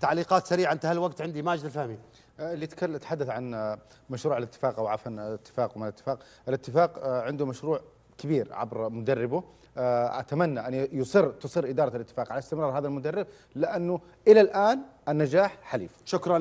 تعليقات سريعه انتهى الوقت عندي ماجد الفهمي آه، اللي تحدث عن آه، مشروع الاتفاق او عفوا آه، الاتفاق وما الاتفاق الاتفاق عنده مشروع كبير عبر مدربه اتمنى ان يصر تصر اداره الاتفاق على استمرار هذا المدرب لانه الى الان النجاح حليف شكرا